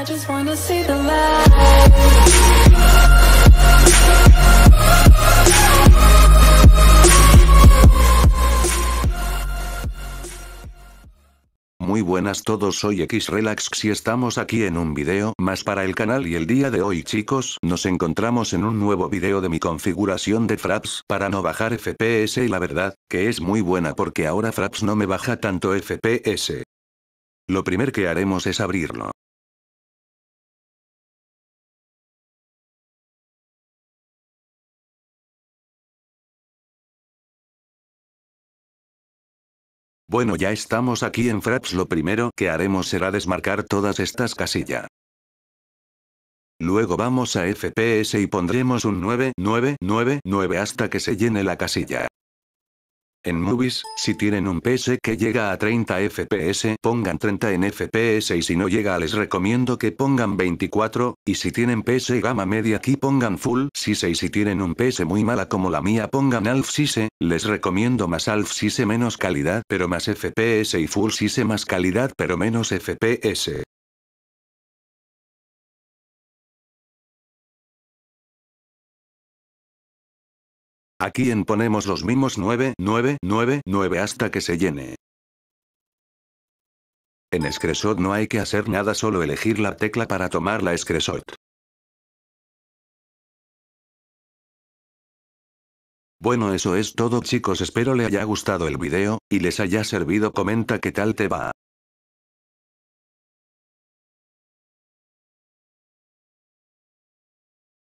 I just wanna see the light. Muy buenas todos soy Relax y estamos aquí en un video más para el canal y el día de hoy chicos nos encontramos en un nuevo video de mi configuración de Fraps para no bajar FPS y la verdad que es muy buena porque ahora Fraps no me baja tanto FPS. Lo primer que haremos es abrirlo. Bueno ya estamos aquí en Fraps lo primero que haremos será desmarcar todas estas casillas. Luego vamos a FPS y pondremos un 9999 hasta que se llene la casilla. En Movies, si tienen un PS que llega a 30 FPS, pongan 30 en FPS y si no llega les recomiendo que pongan 24, y si tienen PS gama media aquí pongan Full Sise y si tienen un PS muy mala como la mía pongan Alf Sise, les recomiendo más Alf se menos calidad pero más FPS y Full si Sise más calidad pero menos FPS. Aquí en ponemos los mismos 9, 9, 9, 9 hasta que se llene. En Scresot no hay que hacer nada solo elegir la tecla para tomar la Escresot. Bueno eso es todo chicos espero le haya gustado el video, y les haya servido comenta qué tal te va.